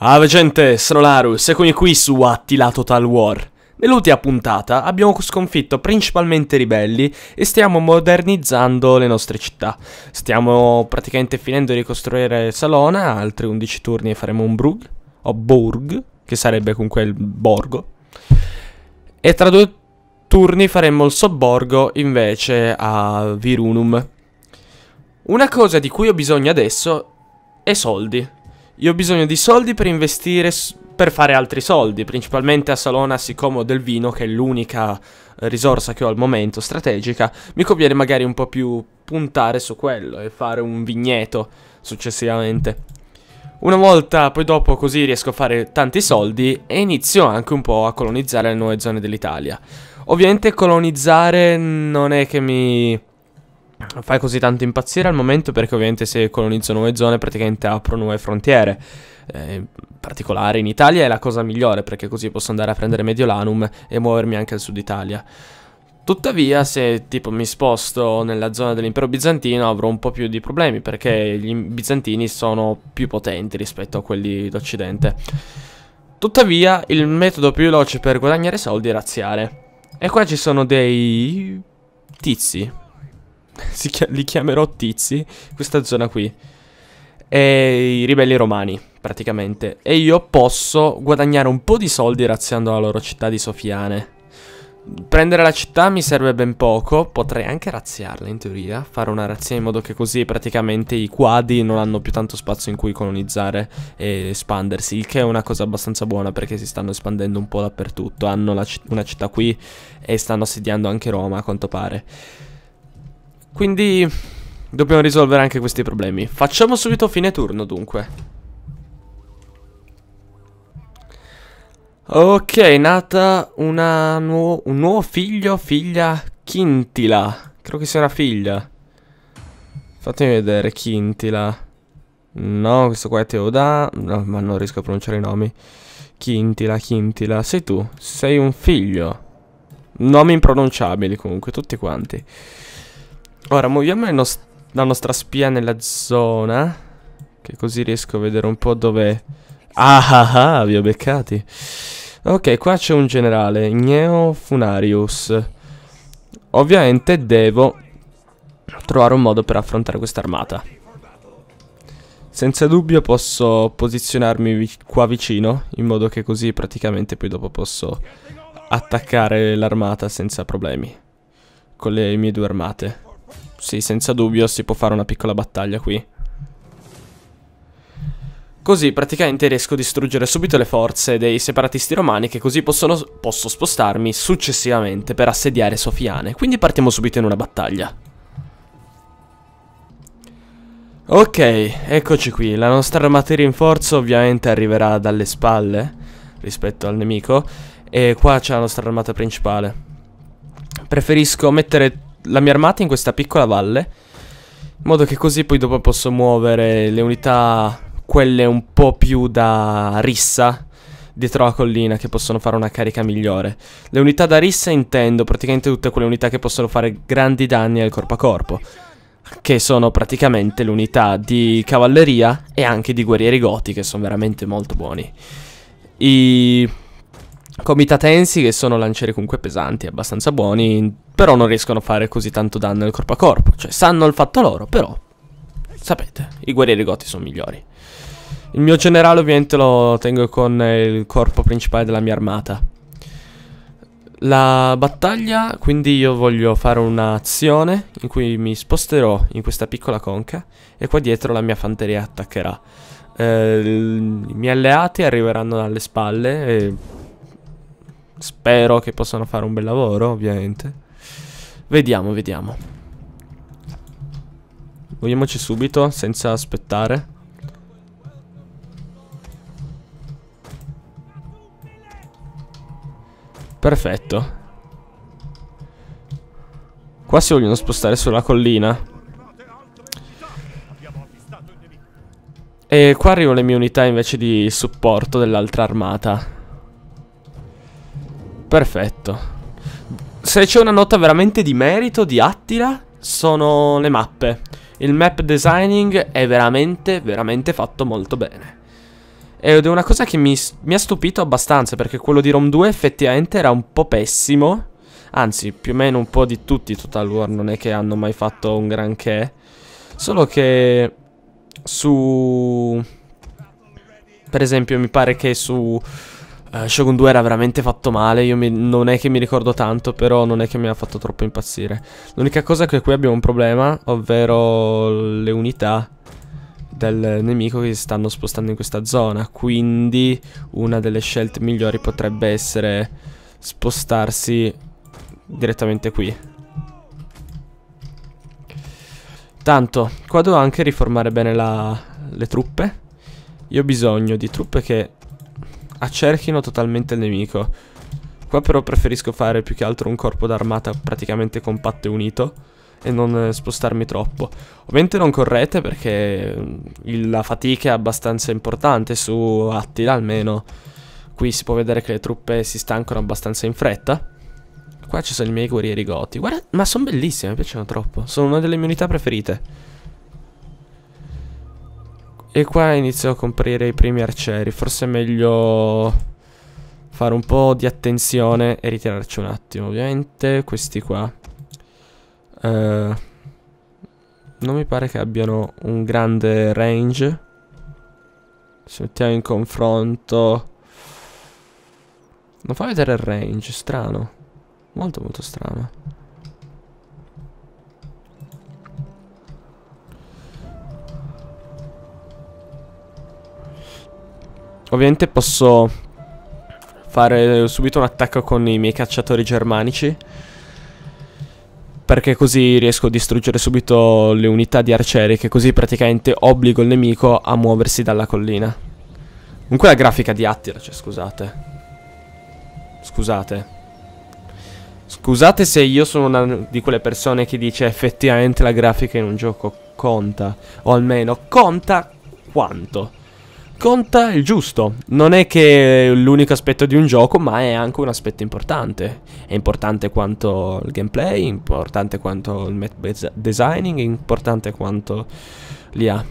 Ave ah, gente, sono Larus e quindi qui su Attila Total War. Nell'ultima puntata abbiamo sconfitto principalmente i ribelli e stiamo modernizzando le nostre città. Stiamo praticamente finendo di costruire Salona, altri 11 turni e faremo un Brug, o Borg, che sarebbe comunque il borgo. E tra due turni faremo il sobborgo invece a Virunum. Una cosa di cui ho bisogno adesso è soldi. Io ho bisogno di soldi per investire, per fare altri soldi, principalmente a Salona, siccome ho del vino, che è l'unica risorsa che ho al momento strategica, mi conviene magari un po' più puntare su quello e fare un vigneto successivamente. Una volta poi dopo così riesco a fare tanti soldi e inizio anche un po' a colonizzare le nuove zone dell'Italia. Ovviamente colonizzare non è che mi fai così tanto impazzire al momento perché ovviamente se colonizzo nuove zone praticamente apro nuove frontiere. Eh, in particolare in Italia è la cosa migliore perché così posso andare a prendere Mediolanum e muovermi anche al sud Italia. Tuttavia, se tipo mi sposto nella zona dell'impero bizantino avrò un po' più di problemi perché gli bizantini sono più potenti rispetto a quelli d'occidente. Tuttavia, il metodo più veloce per guadagnare soldi è razziare. E qua ci sono dei tizi, chi li chiamerò tizi, questa zona qui, e i ribelli romani, praticamente. E io posso guadagnare un po' di soldi razziando la loro città di Sofiane. Prendere la città mi serve ben poco, potrei anche razziarla in teoria, fare una razzia in modo che così praticamente i quadi non hanno più tanto spazio in cui colonizzare e espandersi, il che è una cosa abbastanza buona perché si stanno espandendo un po' dappertutto, hanno una città qui e stanno assediando anche Roma a quanto pare. Quindi dobbiamo risolvere anche questi problemi. Facciamo subito fine turno dunque. Ok, è nata nuovo, un nuovo figlio, figlia Quintila. Credo che sia una figlia. Fatemi vedere, Quintila. No, questo qua è Teoda. No, ma non riesco a pronunciare i nomi. Quintila, Quintila. Sei tu, sei un figlio. Nomi impronunciabili comunque, tutti quanti. Ora muoviamo nost la nostra spia nella zona. Che così riesco a vedere un po' dove... Ah ah ah, vi ho beccati. Ok, qua c'è un generale, Gneo Funarius. Ovviamente devo trovare un modo per affrontare questa armata. Senza dubbio posso posizionarmi vi qua vicino, in modo che così praticamente poi dopo posso attaccare l'armata senza problemi. Con le mie due armate. Sì, senza dubbio si può fare una piccola battaglia qui. Così praticamente riesco a distruggere subito le forze dei separatisti romani che così possono, posso spostarmi successivamente per assediare Sofiane. Quindi partiamo subito in una battaglia. Ok, eccoci qui. La nostra armata di rinforzo ovviamente arriverà dalle spalle rispetto al nemico. E qua c'è la nostra armata principale. Preferisco mettere la mia armata in questa piccola valle. In modo che così poi dopo posso muovere le unità, quelle un po' più da rissa, dietro la collina, che possono fare una carica migliore. Le unità da rissa intendo praticamente tutte quelle unità che possono fare grandi danni al corpo a corpo. Che sono praticamente l'unità di cavalleria e anche di guerrieri goti, che sono veramente molto buoni. I comitatensi che sono lancieri comunque pesanti, abbastanza buoni, però non riescono a fare così tanto danno al corpo a corpo. Cioè, sanno il fatto loro, però, sapete, i guerrieri goti sono migliori. Il mio generale ovviamente lo tengo con il corpo principale della mia armata. La battaglia, quindi io voglio fare un'azione in cui mi sposterò in questa piccola conca e qua dietro la mia fanteria attaccherà. Eh, I miei alleati arriveranno dalle spalle e Spero che possano fare un bel lavoro, ovviamente. Vediamo, vediamo. Vogliamoci subito, senza aspettare. Perfetto. Qua si vogliono spostare sulla collina. E qua arrivano le mie unità invece di supporto dell'altra armata. Perfetto. Se c'è una nota veramente di merito di Attila, sono le mappe. Il map designing è veramente, veramente fatto molto bene. Ed è una cosa che mi, mi ha stupito abbastanza, perché quello di Rom 2 effettivamente era un po' pessimo. Anzi, più o meno un po' di tutti i Total War, non è che hanno mai fatto un granché. Solo che su... Per esempio mi pare che su Uh, Shogun 2 era veramente fatto male, io mi, non è che mi ricordo tanto, però non è che mi ha fatto troppo impazzire. L'unica cosa è che qui abbiamo un problema, ovvero le unità del nemico che si stanno spostando in questa zona, quindi una delle scelte migliori potrebbe essere spostarsi direttamente qui. Tanto, qua devo anche riformare bene la, le truppe. Io ho bisogno di truppe che accerchino totalmente il nemico. Qua però preferisco fare più che altro un corpo d'armata praticamente compatto e unito e non eh, spostarmi troppo. Ovviamente non correte perché mm, la fatica è abbastanza importante su Attila almeno. Qui si può vedere che le truppe si stancano abbastanza in fretta. Qua ci sono i miei guerrieri goti. Guarda, ma sono bellissime, mi piacciono troppo. Sono una delle mie unità preferite. E qua inizio a comprire i primi arcieri. Forse è meglio fare un po' di attenzione e ritirarci un attimo. Ovviamente questi qua. Eh, non mi pare che abbiano un grande range. Se mettiamo in confronto... Non fa vedere il range, strano. Molto molto strano. Ovviamente posso fare subito un attacco con i miei cacciatori germanici. Perché così riesco a distruggere subito le unità di arcieri che così praticamente obbligo il nemico a muoversi dalla collina. Comunque la grafica di Attila, cioè scusate. Scusate. Scusate se io sono una di quelle persone che dice effettivamente la grafica in un gioco conta. O almeno conta quanto conta il giusto. Non è che è l'unico aspetto di un gioco, ma è anche un aspetto importante. È importante quanto il gameplay, importante quanto il map designing, importante quanto l'IA.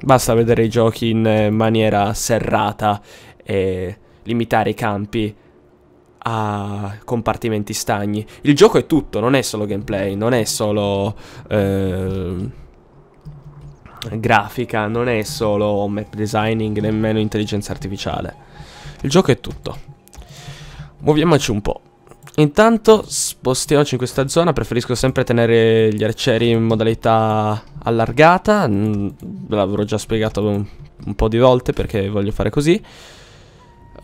Basta vedere i giochi in maniera serrata e limitare i campi a compartimenti stagni. Il gioco è tutto, non è solo gameplay, non è solo... Eh grafica, non è solo map designing, nemmeno intelligenza artificiale. Il gioco è tutto. Muoviamoci un po'. Intanto spostiamoci in questa zona, preferisco sempre tenere gli arcieri in modalità allargata, mm, l'avrò già spiegato un, un, po' di volte perché voglio fare così.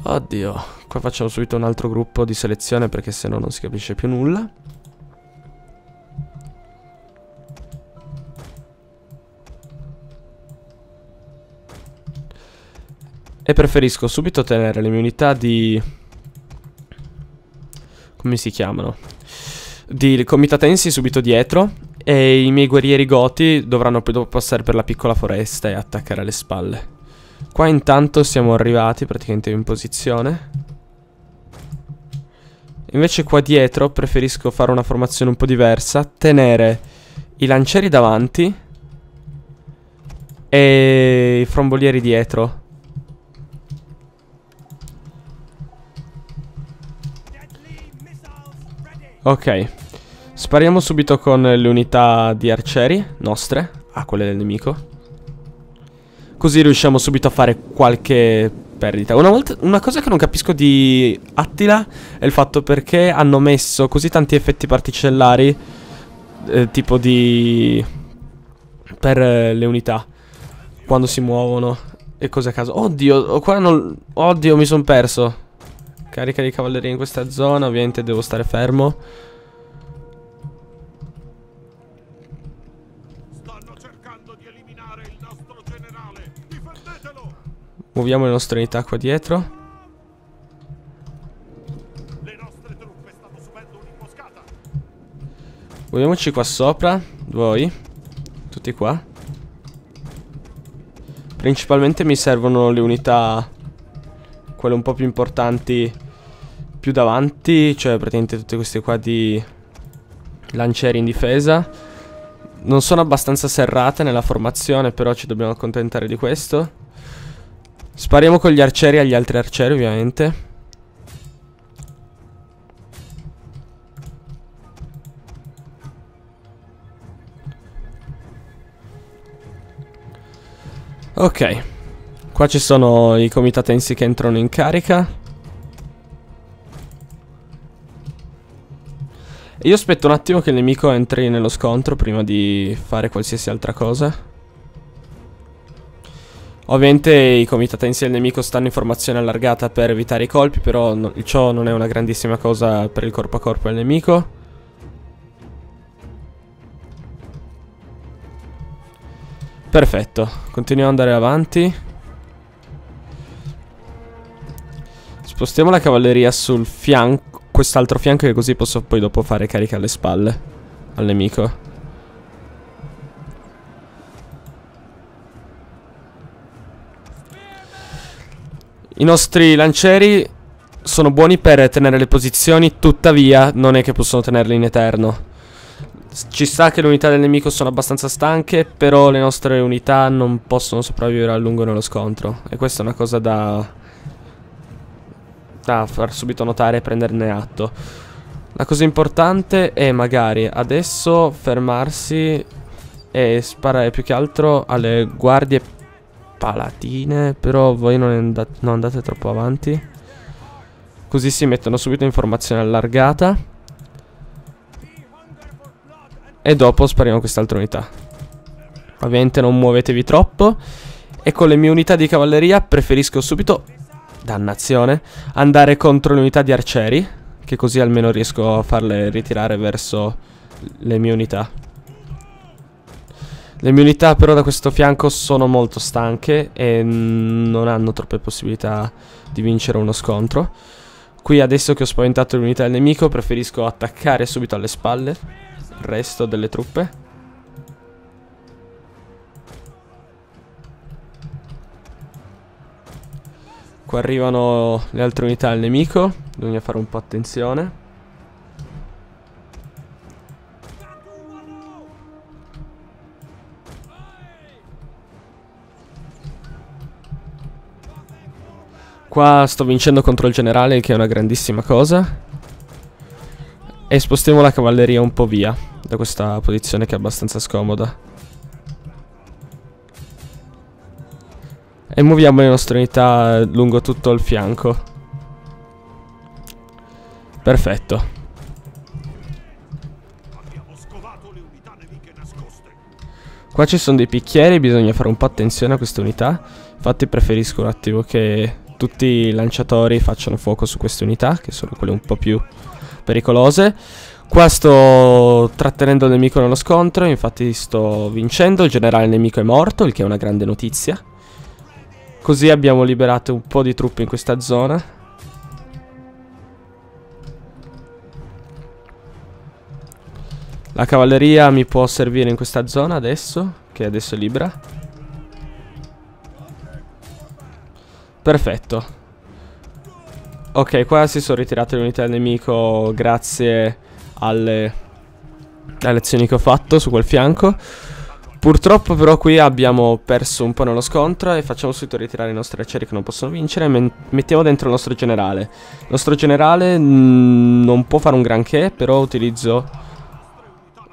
Oddio, qua facciamo subito un altro gruppo di selezione perché se no non si capisce più nulla. E preferisco subito tenere le mie unità di... Come si chiamano? Di comitatensi subito dietro E i miei guerrieri goti dovranno poi dopo passare per la piccola foresta e attaccare alle spalle Qua intanto siamo arrivati praticamente in posizione Invece qua dietro preferisco fare una formazione un po' diversa Tenere i lancieri davanti E i frombolieri dietro Ok. Spariamo subito con le unità di arcieri nostre. Ah, quelle del nemico. Così riusciamo subito a fare qualche perdita. Una, volta, una cosa che non capisco di Attila è il fatto perché hanno messo così tanti effetti particellari. Eh, tipo di... Per eh, le unità. Quando si muovono. E cose a caso. Oddio, qua non... Oddio, mi sono perso. Carica di cavalleria in questa zona, ovviamente devo stare fermo. Muoviamo le nostre unità qua dietro. Muoviamoci qua sopra, voi, tutti qua. Principalmente mi servono le unità, quelle un po' più importanti più davanti, cioè praticamente tutte queste qua di lancieri in difesa. Non sono abbastanza serrate nella formazione, però ci dobbiamo accontentare di questo. Spariamo con gli arcieri agli altri arcieri, ovviamente. Ok. Qua ci sono i comitatensi che entrano in carica. io aspetto un attimo che il nemico entri nello scontro prima di fare qualsiasi altra cosa. Ovviamente i comitatensi del nemico stanno in formazione allargata per evitare i colpi, però no, ciò non è una grandissima cosa per il corpo a corpo del nemico. Perfetto, continuiamo ad andare avanti. Spostiamo la cavalleria sul fianco quest'altro fianco che così posso poi dopo fare carica alle spalle al nemico. I nostri lancieri sono buoni per tenere le posizioni, tuttavia non è che possono tenerle in eterno. Ci sta che le unità del nemico sono abbastanza stanche, però le nostre unità non possono sopravvivere a lungo nello scontro. E questa è una cosa da da far subito notare e prenderne atto. La cosa importante è magari adesso fermarsi e sparare più che altro alle guardie palatine, però voi non andate, non andate troppo avanti. Così si mettono subito in formazione allargata. E dopo spariamo quest'altra unità. Ovviamente non muovetevi troppo. E con le mie unità di cavalleria preferisco subito Dannazione. Andare contro le unità di arcieri, che così almeno riesco a farle ritirare verso le mie unità. Le mie unità però da questo fianco sono molto stanche e non hanno troppe possibilità di vincere uno scontro. Qui adesso che ho spaventato l'unità del nemico preferisco attaccare subito alle spalle il resto delle truppe Qua ecco, arrivano le altre unità al nemico. Bisogna fare un po' attenzione. Qua sto vincendo contro il generale che è una grandissima cosa. E spostiamo la cavalleria un po' via da questa posizione che è abbastanza scomoda. E muoviamo le nostre unità lungo tutto il fianco. Perfetto. Qua ci sono dei picchieri, bisogna fare un po' attenzione a queste unità. Infatti preferisco un attimo che tutti i lanciatori facciano fuoco su queste unità, che sono quelle un po' più pericolose. Qua sto trattenendo il nemico nello scontro, infatti sto vincendo, il generale nemico è morto, il che è una grande notizia. Così abbiamo liberato un po' di truppe in questa zona. La cavalleria mi può servire in questa zona adesso, che adesso è libera. Perfetto. Ok, qua si sono ritirate le unità del nemico grazie alle, alle azioni che ho fatto su quel fianco. Purtroppo però qui abbiamo perso un po' nello scontro e facciamo subito ritirare i nostri aceri che non possono vincere mettiamo dentro il nostro generale. Il nostro generale mm, non può fare un granché, però utilizzo,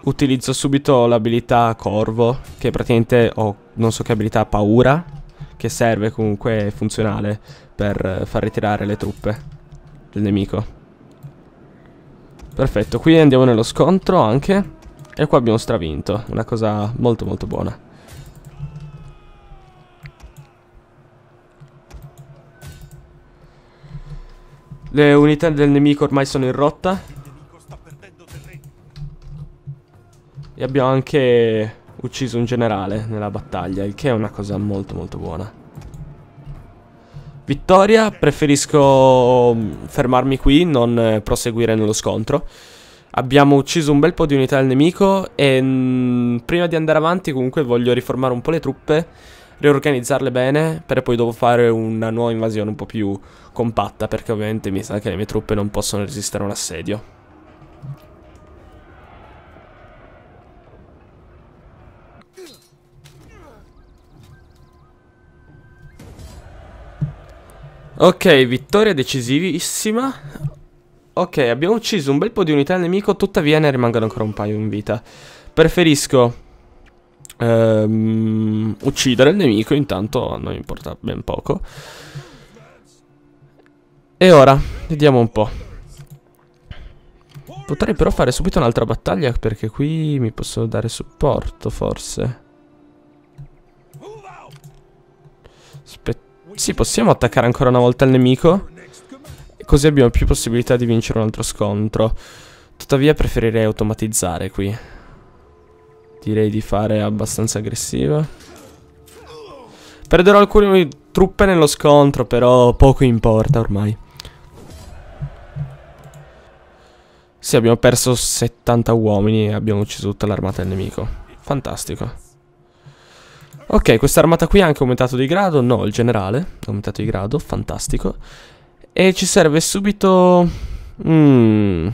utilizzo subito l'abilità corvo, che praticamente ho non so che abilità paura, che serve comunque funzionale per far ritirare le truppe del nemico. Perfetto, qui andiamo nello scontro anche. E qua abbiamo stravinto, una cosa molto molto buona. Le unità del nemico ormai sono in rotta. E abbiamo anche ucciso un generale nella battaglia, il che è una cosa molto molto buona. Vittoria, preferisco mm, fermarmi qui, non eh, proseguire nello scontro. Abbiamo ucciso un bel po' di unità del nemico e mh, mm, prima di andare avanti comunque voglio riformare un po' le truppe, riorganizzarle bene per poi dopo fare una nuova invasione un po' più compatta perché ovviamente mi sa che le mie truppe non possono resistere a un assedio. Ok, vittoria decisivissima Ok, abbiamo ucciso un bel po' di unità al nemico, tuttavia ne rimangono ancora un paio in vita. Preferisco ehm, uccidere il nemico, intanto non importa ben poco. E ora, vediamo un po'. Potrei però fare subito un'altra battaglia perché qui mi posso dare supporto, forse. Aspetta. Sì, possiamo attaccare ancora una volta il nemico? così abbiamo più possibilità di vincere un altro scontro. Tuttavia preferirei automatizzare qui. Direi di fare abbastanza aggressiva. Perderò alcune truppe nello scontro, però poco importa ormai. Sì, abbiamo perso 70 uomini e abbiamo ucciso tutta l'armata del nemico. Fantastico. Ok, questa armata qui ha anche aumentato di grado? No, il generale ha aumentato di grado, fantastico. E ci serve subito... Mm.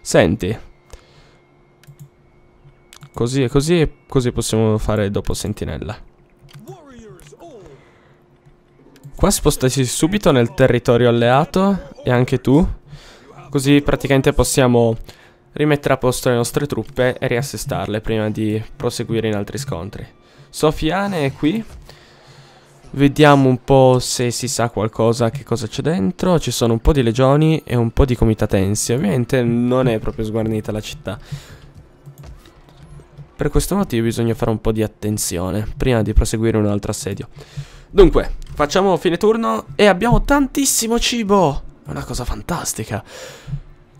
Senti. Così e così e così possiamo fare dopo sentinella. Qua spostati subito nel territorio alleato e anche tu. Così praticamente possiamo rimettere a posto le nostre truppe e riassestarle prima di proseguire in altri scontri. Sofiane è qui. Vediamo un po' se si sa qualcosa, che cosa c'è dentro. Ci sono un po' di legioni e un po' di comitatensi. Ovviamente non è proprio sguarnita la città. Per questo motivo bisogna fare un po' di attenzione prima di proseguire un altro assedio. Dunque, facciamo fine turno e abbiamo tantissimo cibo! una cosa fantastica.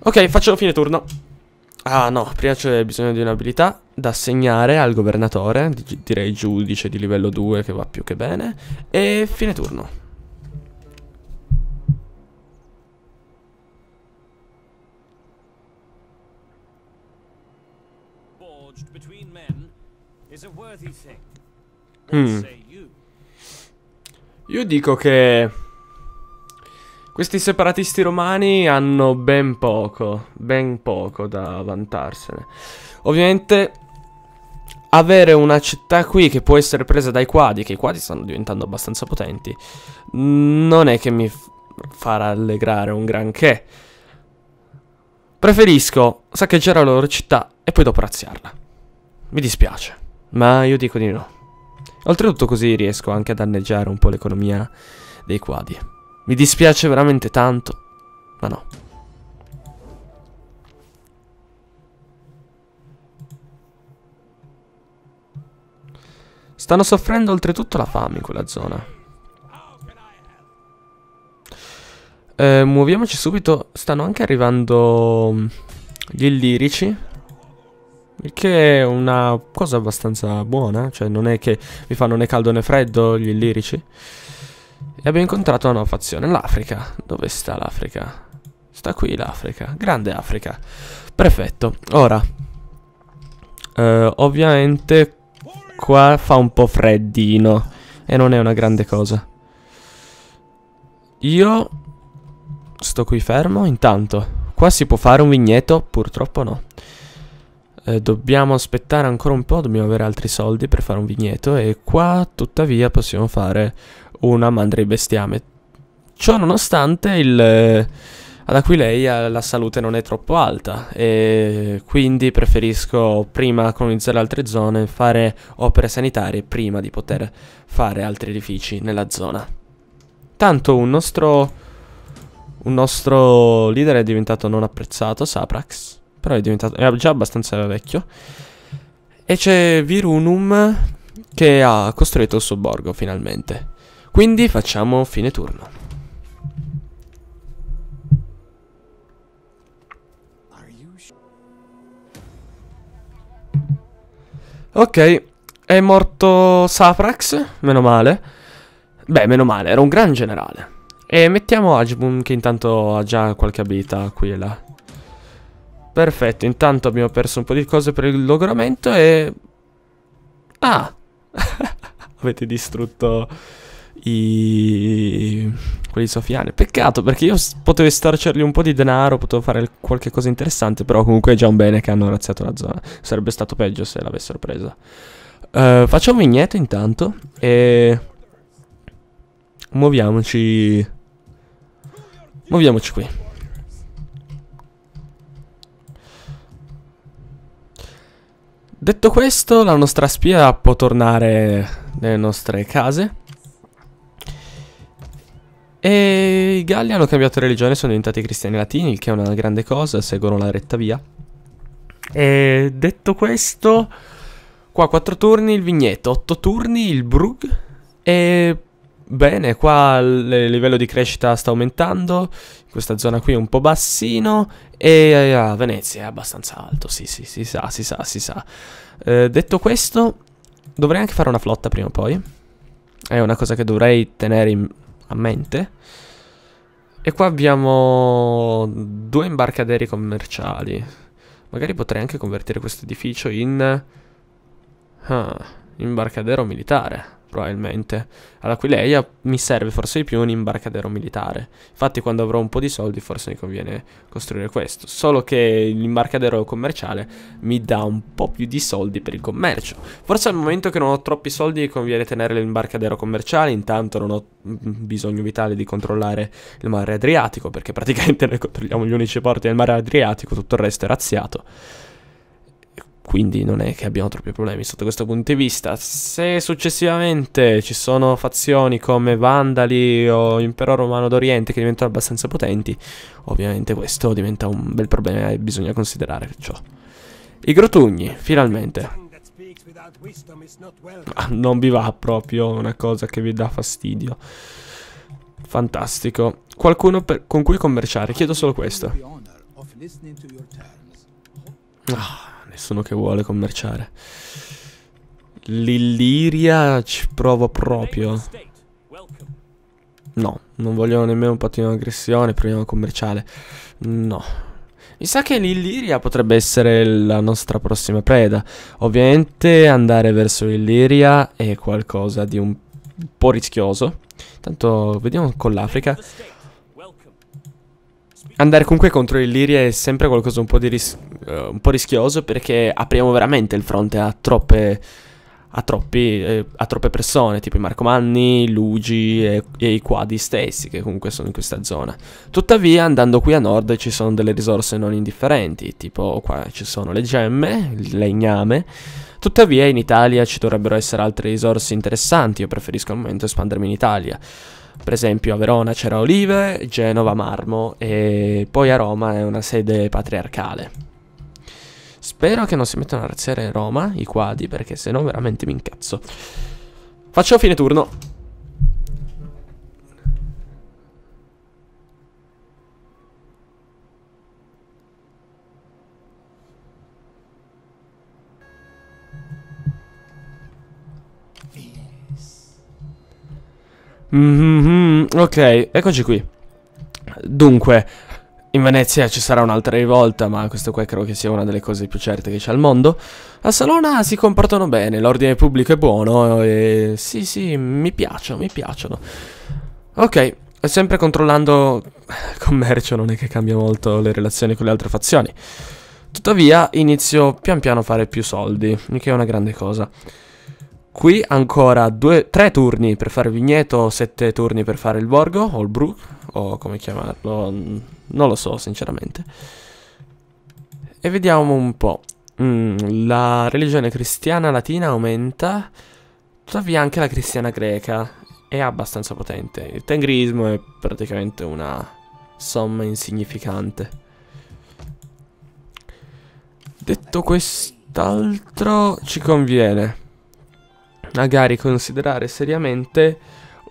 Ok, facciamo fine turno. Ah no, prima c'è bisogno di un'abilità da assegnare al governatore, direi giudice di livello 2 che va più che bene, e fine turno. Mm. Io dico che questi separatisti romani hanno ben poco, ben poco da vantarsene. Ovviamente avere una città qui che può essere presa dai quadi, che i quadi stanno diventando abbastanza potenti, non è che mi farà allegrare un granché. Preferisco saccheggiare la loro città e poi dopo razziarla. Mi dispiace, ma io dico di no. Oltretutto così riesco anche a danneggiare un po' l'economia dei quadi. Mi dispiace veramente tanto, ma no. Stanno soffrendo oltretutto la fame in quella zona. Eh, muoviamoci subito. Stanno anche arrivando mm, gli illirici. Il che è una cosa abbastanza buona. Cioè non è che mi fanno né caldo né freddo gli illirici. E abbiamo incontrato una nuova fazione, l'Africa. Dove sta l'Africa? Sta qui l'Africa, grande Africa. Perfetto, ora. Eh, ovviamente qua fa un po' freddino e non è una grande cosa. Io sto qui fermo intanto. Qua si può fare un vigneto? Purtroppo no. Eh, dobbiamo aspettare ancora un po', dobbiamo avere altri soldi per fare un vigneto e qua tuttavia possiamo fare una mandrei bestiame. Ciò nonostante il... Eh, ad Aquileia la salute non è troppo alta e quindi preferisco prima colonizzare altre zone, fare opere sanitarie prima di poter fare altri edifici nella zona. Tanto un nostro, un nostro leader è diventato non apprezzato, Saprax, però è, diventato, è già abbastanza vecchio. E c'è Virunum che ha costruito il suo borgo finalmente. Quindi facciamo fine turno. Ok, è morto Saprax, meno male. Beh, meno male, era un gran generale. E mettiamo Ajbun che intanto ha già qualche abilità qui e là. Perfetto, intanto abbiamo perso un po' di cose per il logoramento e... Ah! Avete distrutto i... quelli sofiani. Peccato perché io potevo estorcergli un po' di denaro, potevo fare qualche cosa interessante, però comunque è già un bene che hanno razziato la zona. Sarebbe stato peggio se l'avessero presa. Uh, facciamo vigneto intanto e muoviamoci. Muoviamoci qui. Detto questo, la nostra spia può tornare nelle nostre case. E i Galli hanno cambiato religione, sono diventati cristiani latini, il che è una grande cosa, seguono la retta via. E detto questo, qua 4 turni il vigneto, 8 turni il Brug. E bene, qua il livello di crescita sta aumentando, questa zona qui è un po' bassino e eh, a Venezia è abbastanza alto, sì sì, si sa, si sa, si sa. Eh, detto questo, dovrei anche fare una flotta prima o poi. È una cosa che dovrei tenere in a mente. E qua abbiamo due imbarcaderi commerciali. Magari potrei anche convertire questo edificio in... Ah, imbarcadero militare probabilmente. All'Aquileia mi serve forse di più un imbarcadero militare. Infatti quando avrò un po' di soldi forse mi conviene costruire questo. Solo che l'imbarcadero commerciale mi dà un po' più di soldi per il commercio. Forse al momento che non ho troppi soldi conviene tenere l'imbarcadero commerciale. Intanto non ho mm, mm, bisogno vitale di controllare il mare Adriatico perché praticamente noi controlliamo gli unici porti del mare Adriatico, tutto il resto è razziato quindi non è che abbiamo troppi problemi sotto questo punto di vista. Se successivamente ci sono fazioni come Vandali o Impero Romano d'Oriente che diventano abbastanza potenti, ovviamente questo diventa un bel problema e bisogna considerare ciò. I Grotugni, finalmente. Ma ah, Non vi va proprio una cosa che vi dà fastidio. Fantastico. Qualcuno con cui commerciare, chiedo solo questo. Ah nessuno che vuole commerciare. L'Illiria ci provo proprio. No, non voglio nemmeno un pattino aggressione, problema commerciale. No. Mi sa che l'Illiria potrebbe essere la nostra prossima preda. Ovviamente andare verso l'Illiria è qualcosa di un po' rischioso. Tanto vediamo con l'Africa. Andare comunque contro il è sempre qualcosa un po, ris uh, un po rischioso perché apriamo veramente il fronte a troppe, a troppi, eh, a troppe persone, tipo i Marcomanni, Luigi e, e i Quadi stessi che comunque sono in questa zona. Tuttavia andando qui a nord ci sono delle risorse non indifferenti, tipo qua ci sono le gemme, il legname, tuttavia in Italia ci dovrebbero essere altre risorse interessanti, io preferisco al momento espandermi in Italia. Per esempio a Verona c'era Olive, Genova marmo e poi a Roma è una sede patriarcale. Spero che non si mettano a razziare Roma i quadi perché se no veramente mi incazzo. Faccio fine turno. Mm -hmm, ok, eccoci qui. Dunque, in Venezia ci sarà un'altra rivolta, ma questo qua credo che sia una delle cose più certe che c'è al mondo. A Salona si comportano bene, l'ordine pubblico è buono e... Sì, sì, mi piacciono, mi piacciono. Ok, sempre controllando il commercio non è che cambia molto le relazioni con le altre fazioni. Tuttavia inizio pian piano a fare più soldi, che è una grande cosa. Qui ancora 3 turni per fare il vigneto, 7 turni per fare il borgo, o il bru, o come chiamarlo, non lo so sinceramente. E vediamo un po'. Mm, la religione cristiana latina aumenta, tuttavia anche la cristiana greca è abbastanza potente. Il tengrismo è praticamente una somma insignificante. Detto quest'altro ci conviene magari considerare seriamente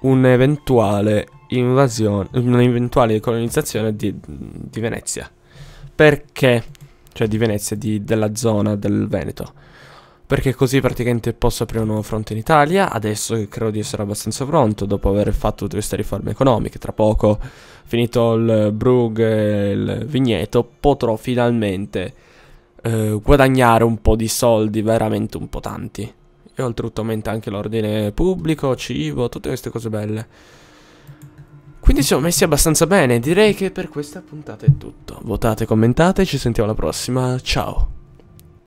un'eventuale invasione, un'eventuale colonizzazione di, di Venezia. Perché? Cioè di Venezia, di, della zona del Veneto. Perché così praticamente posso aprire un nuovo fronte in Italia. Adesso che credo di essere abbastanza pronto dopo aver fatto tutte queste riforme economiche. Tra poco, finito il Brug e il vigneto, potrò finalmente eh, guadagnare un po' di soldi, veramente un po' tanti. E oltretutto aumenta anche l'ordine pubblico, cibo, tutte queste cose belle. Quindi siamo messi abbastanza bene, direi che per questa puntata è tutto. Votate, commentate, ci sentiamo alla prossima, ciao!